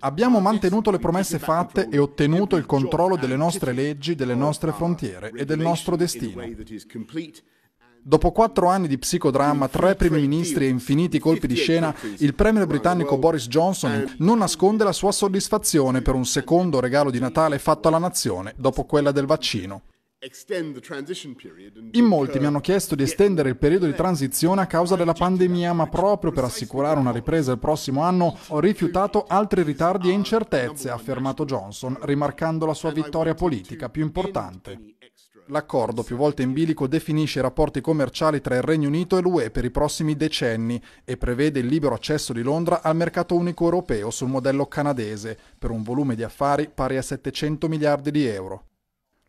Abbiamo mantenuto le promesse fatte e ottenuto il controllo delle nostre leggi, delle nostre frontiere e del nostro destino. Dopo quattro anni di psicodramma, tre primi ministri e infiniti colpi di scena, il premier britannico Boris Johnson non nasconde la sua soddisfazione per un secondo regalo di Natale fatto alla nazione dopo quella del vaccino. In molti mi hanno chiesto di estendere il periodo di transizione a causa della pandemia, ma proprio per assicurare una ripresa il prossimo anno ho rifiutato altri ritardi e incertezze, ha affermato Johnson, rimarcando la sua vittoria politica più importante. L'accordo, più volte in bilico, definisce i rapporti commerciali tra il Regno Unito e l'UE per i prossimi decenni e prevede il libero accesso di Londra al mercato unico europeo sul modello canadese, per un volume di affari pari a 700 miliardi di euro.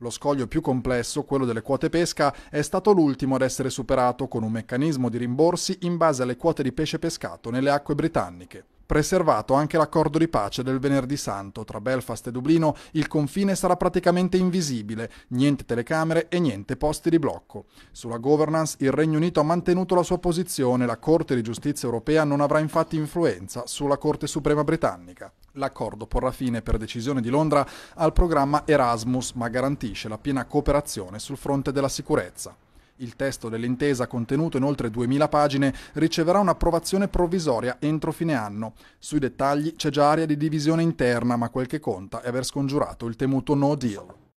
Lo scoglio più complesso, quello delle quote pesca, è stato l'ultimo ad essere superato con un meccanismo di rimborsi in base alle quote di pesce pescato nelle acque britanniche. Preservato anche l'accordo di pace del venerdì santo tra Belfast e Dublino, il confine sarà praticamente invisibile, niente telecamere e niente posti di blocco. Sulla governance il Regno Unito ha mantenuto la sua posizione, la Corte di giustizia europea non avrà infatti influenza sulla Corte Suprema britannica. L'accordo porrà fine per decisione di Londra al programma Erasmus, ma garantisce la piena cooperazione sul fronte della sicurezza. Il testo dell'intesa, contenuto in oltre 2000 pagine, riceverà un'approvazione provvisoria entro fine anno. Sui dettagli c'è già aria di divisione interna, ma quel che conta è aver scongiurato il temuto no deal.